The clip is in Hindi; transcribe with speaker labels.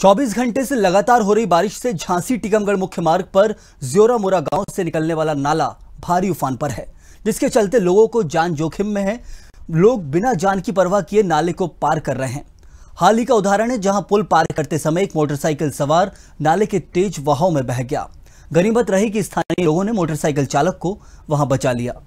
Speaker 1: 24 घंटे से लगातार हो रही बारिश से झांसी टीकमगढ़ मुख्य मार्ग पर ज्योरामोरा गांव से निकलने वाला नाला भारी उफान पर है जिसके चलते लोगों को जान जोखिम में है लोग बिना जान की परवाह किए नाले को पार कर रहे हैं हाल ही का उदाहरण है जहां पुल पार करते समय एक मोटरसाइकिल सवार नाले के तेज वहाव में बह गया गनीमत रही कि स्थानीय लोगों ने मोटरसाइकिल चालक को वहां बचा लिया